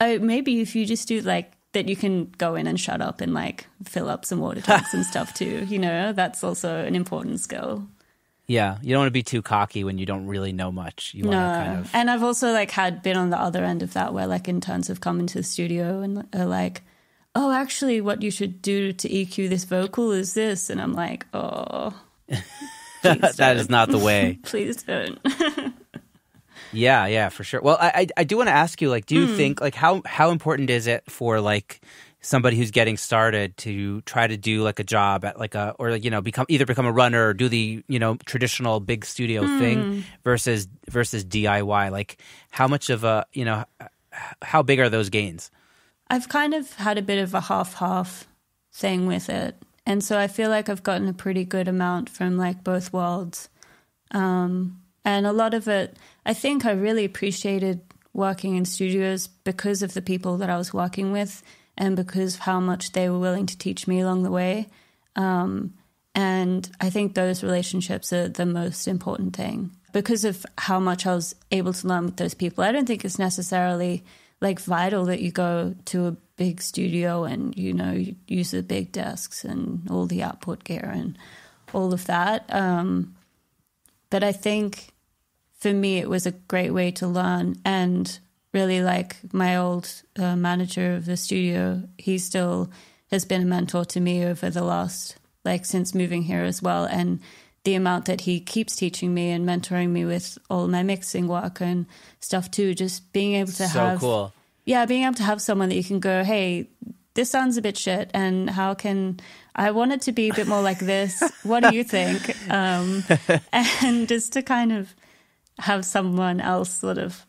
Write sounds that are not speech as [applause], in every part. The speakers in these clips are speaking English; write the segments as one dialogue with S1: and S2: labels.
S1: Oh, maybe if you just do like that, you can go in and shut up and like fill up some water tanks and stuff too. [laughs] You know, that's also an important skill.
S2: Yeah, you don't want to be too cocky when you don't really know much. You no, kind of...
S1: and I've also like had been on the other end of that, where like interns have come into the studio and are like, "Oh, actually, what you should do to EQ this vocal is this," and I'm like, "Oh,
S2: [laughs] that is not the way." [laughs]
S1: please don't.
S2: Yeah, yeah, for sure. Well, I I do want to ask you, like, do you mm. think like how how important is it for like somebody who's getting started to try to do like a job at like a or like you know become either become a runner or do the you know traditional big studio mm. thing hmm. versus versus DIY like how much of a you know how big are those gains
S1: I've kind of had a bit of a half half thing with it and so I feel like I've gotten a pretty good amount from like both worlds um and a lot of it, I think I really appreciated working in studios because of the people that I was working with and because of how much they were willing to teach me along the way. Um, and I think those relationships are the most important thing because of how much I was able to learn with those people. I don't think it's necessarily like vital that you go to a big studio and you know use the big desks and all the output gear and all of that. Um, but I think for me, it was a great way to learn. And really, like my old uh, manager of the studio, he still has been a mentor to me over the last, like, since moving here as well. And the amount that he keeps teaching me and mentoring me with all my mixing work and stuff too, just being able to so have. cool. Yeah, being able to have someone that you can go, hey, this sounds a bit shit and how can i want it to be a bit more like this what do you think [laughs] um, and just to kind of have someone else sort of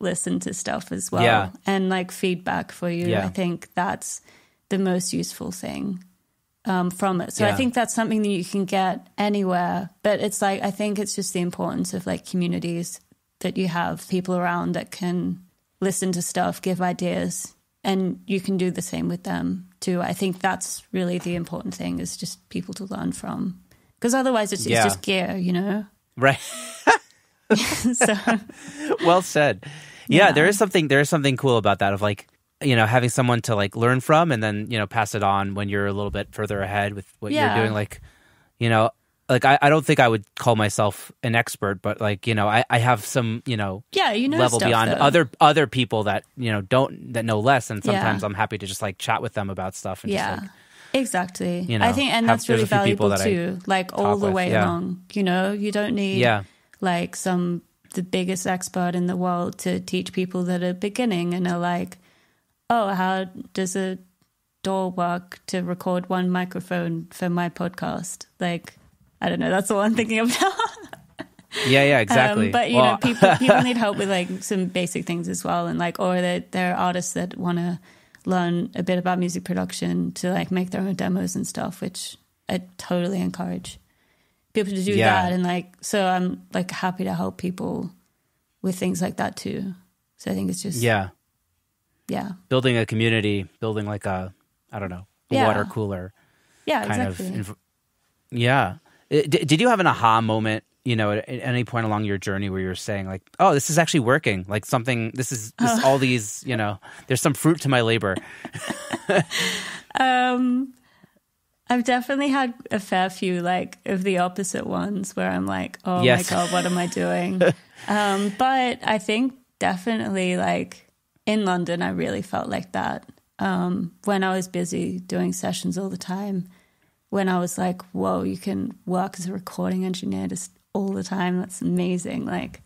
S1: listen to stuff as well yeah. and like feedback for you. Yeah. I think that's the most useful thing um, from it. So yeah. I think that's something that you can get anywhere. But it's like, I think it's just the importance of like communities that you have, people around that can listen to stuff, give ideas, and you can do the same with them too. I think that's really the important thing is just people to learn from. Because otherwise, it's, it's just gear, you know?
S2: Right. [laughs] [laughs] well said. Yeah, yeah, there is something there is something cool about that of like you know having someone to like learn from and then you know pass it on when you're a little bit further ahead with what yeah. you're doing. Like you know, like I, I don't think I would call myself an expert, but like you know, I, I have some you know yeah you know level stuff, beyond though. other other people that you know don't that know less, and sometimes yeah. I'm happy to just like chat with them about stuff and yeah. Like,
S1: Exactly. You know, I think, and have, that's really valuable too. I like all the way with, yeah. along. You know, you don't need yeah like some the biggest expert in the world to teach people that are beginning and are like, oh, how does a door work to record one microphone for my podcast? Like, I don't know. That's all I'm thinking of now. [laughs]
S2: yeah, yeah, exactly. Um, but you well, know, people people [laughs] need help with
S1: like some basic things as well, and like, or that there are artists that want to learn a bit about music production to like make their own demos and stuff, which I totally encourage be able to do yeah. that. And like, so I'm like happy to help people with things like that too. So I think it's just, yeah.
S2: Yeah. Building a community, building like a, I don't know, a yeah. water cooler. Yeah. Kind exactly. of. Inv- yeah. d- did you have an aha moment you know, at, any point along your journey where you're saying like, "Oh, this is actually working," like something. This is this, oh. all these. You know, there's some fruit to my labor.
S1: [laughs] um, I've definitely had a fair few like of the opposite ones where I'm like, oh yes. my god, what am I doing? [laughs] um, but I think definitely like in London, I really felt like that um, when I was busy doing sessions all the time. When I was like, whoa, you can work as a recording engineer just all the time. That's amazing. Like,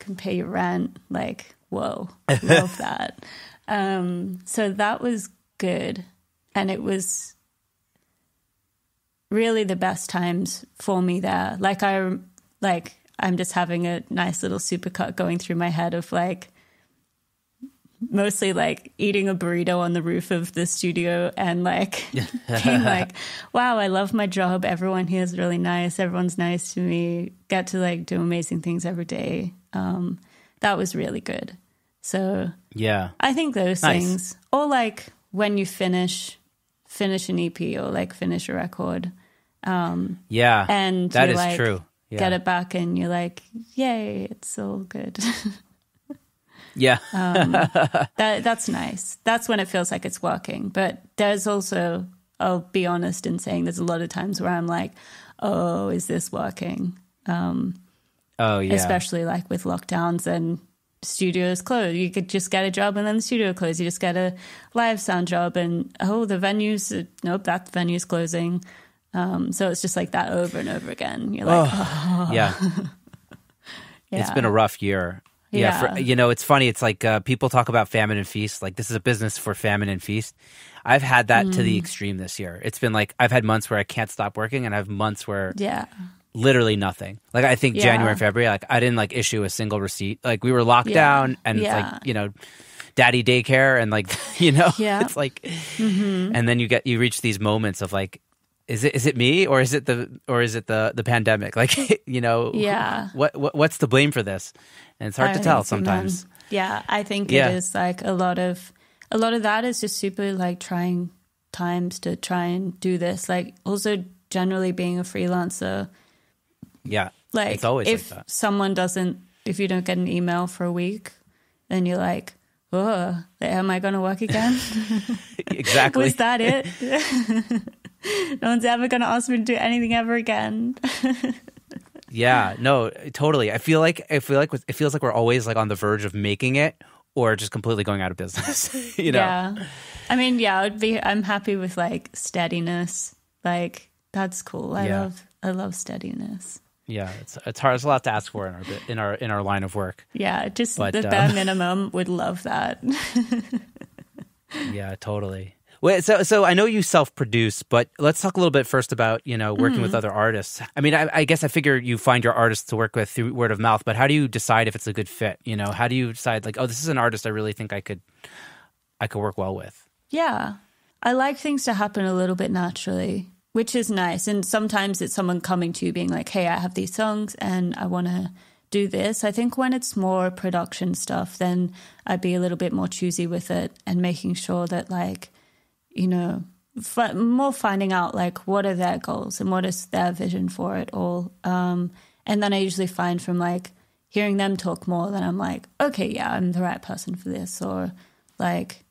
S1: can pay your rent. Like, whoa, love [laughs] that. Um, so that was good, and it was really the best times for me there. Like I like I'm just having a nice little supercut going through my head of like mostly like eating a burrito on the roof of the studio and like [laughs] [laughs] being like, wow, I love my job. Everyone here is really nice. Everyone's nice to me. Get to like do amazing things every day. Um, that was really good. So yeah, I think those nice. things, or like when you finish finish an EP or like finish a record. Um, yeah, and that is like, true. Yeah. Get it back, and you're like, yay, it's all good.
S2: [laughs] yeah, [laughs] um, that
S1: that's nice. That's when it feels like it's working. But there's also, I'll be honest in saying, there's a lot of times where I'm like, oh, is this working? Um,
S2: oh yeah, especially
S1: like with lockdowns and studios closed. You could just get a job and then the studio closed. You just get a live sound job and oh, the venues, nope, that venue's closing. Um, so it's just like that over and over again. You're like, oh, oh. Yeah. [laughs]
S2: yeah. It's been a rough year. Yeah. yeah. For, you know, it's funny. It's like uh, people talk about famine and feast. Like, this is a business for famine and feast. I've had that mm. to the mm. extreme this year. It's been like I've had months where I can't stop working, and I have months where yeah literally nothing. Like I think yeah. January, February, like I didn't like issue a single receipt. Like we were locked yeah. down and yeah. like, you know, daddy daycare and like, [laughs] you know, yeah. it's like mm-hmm. and then you get you reach these moments of like is it is it me or is it the or is it the the pandemic? [laughs] Like, you know, yeah. what, what what's the blame for this? And it's hard I to tell sometimes.
S1: Yeah, I think it is like a lot of a lot of that is just super like trying times to try and do this. Like also generally being a freelancer
S2: yeah. Like it's always if like
S1: someone doesn't if you don't get an email for a week, then you're like, oh, am I going to work again? [laughs]
S2: [laughs] exactly. Was that
S1: it? [laughs] no one's ever going to ask me to do anything ever again.
S2: yeah, no, totally. I feel like I feel like it feels like we're always like on the verge of making it or just completely going out of business.
S1: you know. Yeah. I mean, yeah, I'd be. I'm happy with like steadiness. Like that's cool. I yeah. love I love steadiness
S2: yeah, it's it's hard. It's a lot to ask for in our in our in our line of work. Yeah, just but, the um, bare [laughs]
S1: minimum would love that.
S2: yeah, totally. Wait, so so I know you self produce, but let's talk a little bit first about you know working mm. with mm-hmm. other artists. I mean, I, I, guess I figure you find your artists to work with through word of mouth, but how do you decide if it's a good fit? You know, how do you decide like, oh, this is an artist I really think I could I could work well with?
S1: Yeah, I like things to happen a little bit naturally which is nice. And sometimes it's someone coming to you being like, hey, I have these songs and I want to do this. I think when it's more production stuff, then I'd be a little bit more choosy with it and making sure that, like, you know, f- more finding out like what are their goals and what is their vision for it all. Um, and then I usually find from like hearing them talk more, then I'm like, okay, yeah, I'm the right person for this, or like,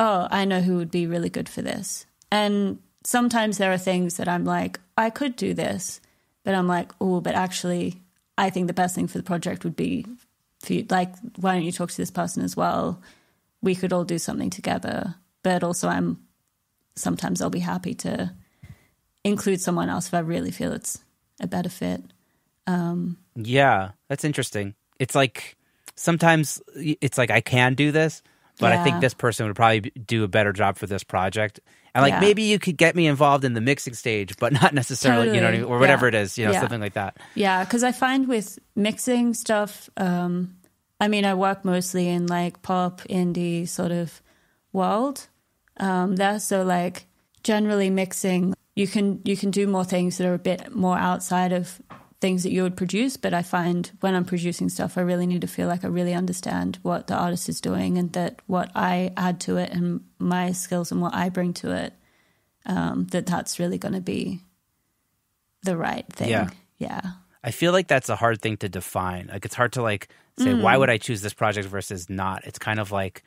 S1: oh, I know who would be really good for this. And sometimes there are things that I'm like, I could do this, but I'm like, oh, but actually, I think the best thing for the project would be for you, like, why don't you talk to this person as well? We could all do something together. But also, I'm sometimes I'll be happy to include someone else if I really feel it's a better fit. Um,
S2: yeah, that's interesting. It's like sometimes it's like I can do this, but yeah. I think this person would probably do a better job for this project. And like yeah. maybe you could get me involved in the mixing stage, but [laughs] not necessarily, totally. you know, I mean? or whatever it is, you know, something like that.
S1: Yeah, because I find with mixing stuff, um, I mean, I work mostly in like pop indie sort of world. Um, there, so like generally mixing, you can you can do more things that are a bit more outside of things that you would produce, but I find when I'm producing stuff, I really need to feel like I really understand what the artist is doing and that what I add to it and my skills and what I bring to it, um, that that's really going to be the right thing. Yeah. yeah.
S2: I feel like that's a hard thing to define. Like it's hard to like say mm. why would I choose this project versus not. It's kind of like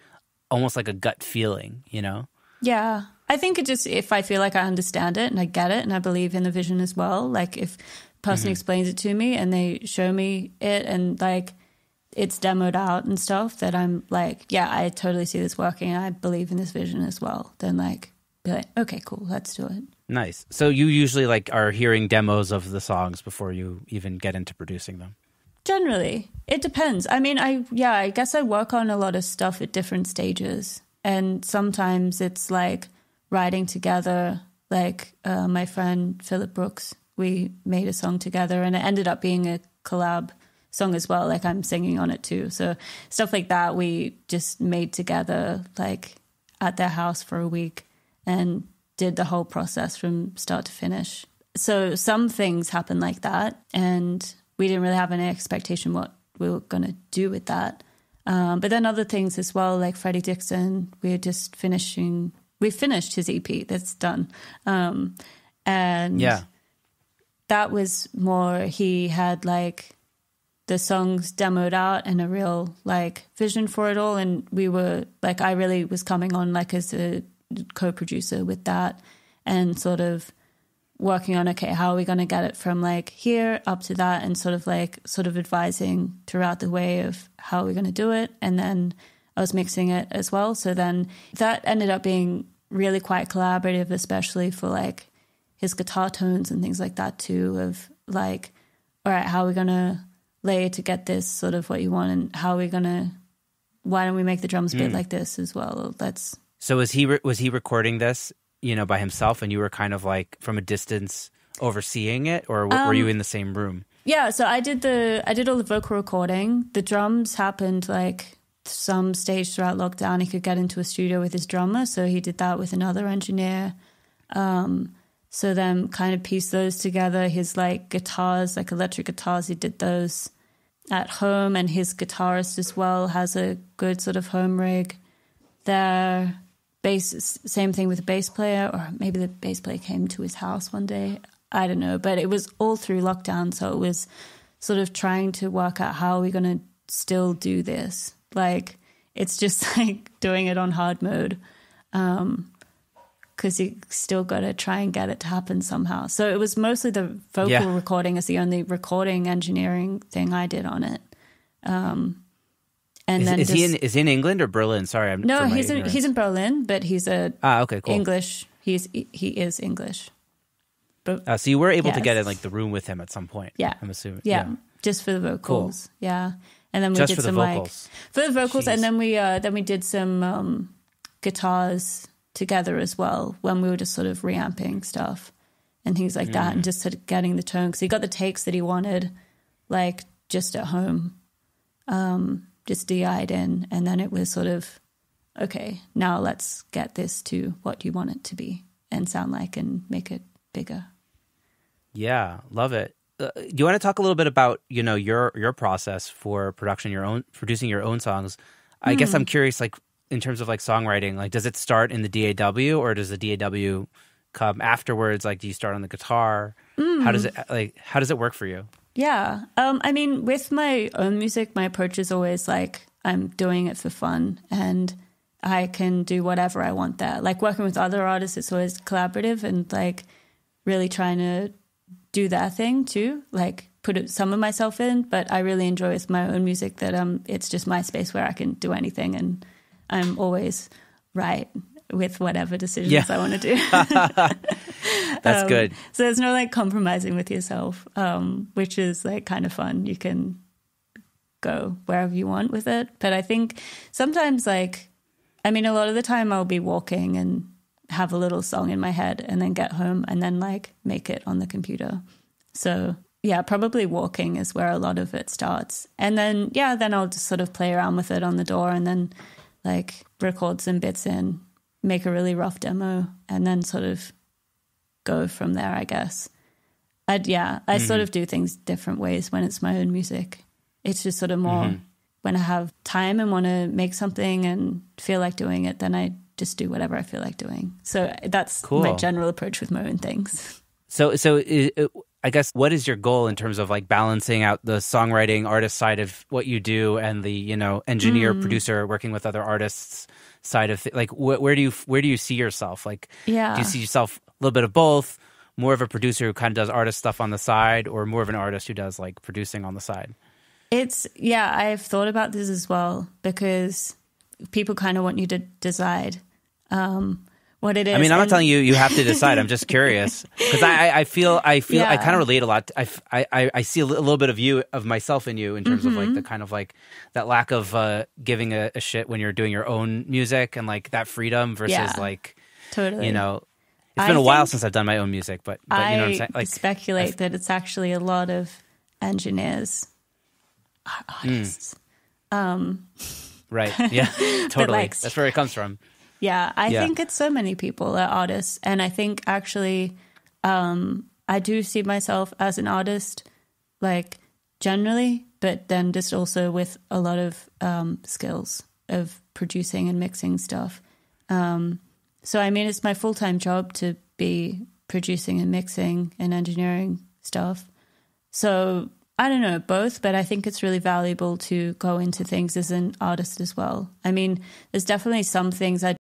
S2: almost like a gut feeling, you know?
S1: Yeah. I think it just if I feel like I understand it and I get it and I believe in the vision as well, like if person mm-hmm. explains it to me and they show me it and like it's demoed out and stuff that I'm like, yeah, I totally see this working. I believe in this vision as well. Then like be like, okay, cool, let's do it.
S2: Nice. So you usually like are hearing demos of the songs before you even get into producing them.
S1: Generally, it depends. I mean, I yeah, I guess I work on a lot of stuff at different stages, and sometimes it's like writing together. Like uh, my friend Philip Brooks, we made a song together and it ended up being a collab song as well. Like I'm singing on it too. So stuff like that we just made together, like at their house for a week and did the whole process from start to finish. So some things happen like that. And we didn't really have any expectation what we were going to do with that. Um, but then other things as well, like Freddie Dixon, we're just finishing, we finished his EP that's done. Um, and yeah that was more he had like the songs demoed out and a real like vision for it all and we were like I really was coming on like as a co-producer with that and sort of working on okay how are we going to get it from like here up to that and sort of like sort of advising throughout the way of how we're going to do it and then I was mixing it as well so then that ended up being really quite collaborative especially for like his guitar tones and things like that too of like all right how are we gonna lay to get this sort of what you want and how are we gonna why don't we make the drums a bit mm. like this as well
S2: let's so was he re- was he recording this you know by himself and you were kind of like from a distance overseeing it or w- um, were you um, in the same room
S1: yeah so i did the i did all the vocal recording the drums happened like some stage throughout lockdown he could get into a studio with his drummer so he did that with another engineer um, so then kind of piece those together. His like guitars, like electric guitars, he did those at home and his guitarist as well has a good sort of home rig. Their bass same thing with the bass player, or maybe the bass player came to his house one day. I don't know. But it was all through lockdown, so it was sort of trying to work out how are we gonna still do this? Like it's just [laughs] like doing it on hard mode. Um, because you still got to try and get it to happen somehow. So it was mostly the vocal yeah. recording is the only recording engineering thing I did on it. Um, and is, then is just, he in,
S2: is in England or Berlin? Sorry, I'm no, he's in, he's in
S1: Berlin, but he's a ah okay cool. English. He's he is English.
S2: But, uh, so you were able yes. to get in like the room with him at some point. Yeah, I'm assuming. Yeah,
S1: yeah. just for the vocals. Cool. Yeah, and then we just did some vocals. like for the vocals, Jeez. and then we uh, then we did some um, guitars together as well when we were just sort of reamping stuff and things like mm. that and mm. just sort of getting the tone because he got the takes that he wanted like just at home um, just di'd in and then it was sort of okay now let's get this to what you want it to be and sound like and make it bigger
S2: yeah love it uh, do you want to talk a little bit about you know your your process for production your own producing your own songs i mm. guess hmm. i'm curious like in terms of like songwriting? Like, does it start in the DAW or does the DAW come afterwards? Like, do you start on the guitar? Mm. How does hmm. it like? How does it work for you?
S1: Yeah, um, I mean, with my own music, my approach is always like I'm doing it for fun and I can do whatever I want there. Like working with other artists, it's always collaborative and like really trying to do that thing too. Like put some of myself in, but I really enjoy with my own music that um, it's just my space where I can do anything and I'm always right with whatever decisions yeah. I want to do. [laughs] That's um, good. So there's no like compromising with yourself, um, which is like kind of fun. You can go wherever you want with it. But I think sometimes, like, I mean, a lot of the time I'll be walking and have a little song in my head and then get home and then like make it on the computer. So yeah, probably walking is where a lot of it starts. And then, yeah, then I'll just sort of play around with it on the door and then like record some bits in, make a really rough demo, and then sort of go from there, I guess. I'd, yeah, I mm-hmm. sort of do things different ways when it's my own music. It's just sort of more mm-hmm. when I have time and want to make something and feel like doing it, then I just do whatever I feel like doing. So that's cool. my general approach with my own things.
S2: So, so I guess what is your goal in terms of like balancing out the songwriting artist side of what you do and the you know engineer mm. producer working with other artists side of th- like wh- where do you where do you see yourself like yeah. do you see yourself a little bit of both more of a producer who kind of does artist stuff on the side or more of an artist who does like producing on the side
S1: it's yeah I've thought about this as well because people kind of want you to decide um what it is. I mean, I'm and- not telling you you have to [laughs] decide.
S2: I'm just curious because I, I, feel I feel yeah. I kind of relate a lot. I, I I see a little bit of you of myself in you in terms mm-hmm. of like mm-hmm. the kind of like that lack of uh, giving a, a, shit when you're doing your own music and like that freedom versus yeah. like totally you know. It's been I a while since I've done my own music, but, but I you know what I'm saying? Like,
S1: speculate that it's actually a lot of engineers
S2: hmm. artists.
S1: Mm. Um, right. [laughs] Yeah. totally. Like, That's where it comes from. Yeah, I yeah. think it's so many people that artists, and I think actually, um, I do see myself as an artist, like generally, but then just also with a lot of um, skills of producing and mixing stuff. Um, so I mean, it's my full time job to be producing and mixing and engineering stuff. So I don't know both, but I think it's really valuable to go into things as an artist as well. I mean, there's definitely some things I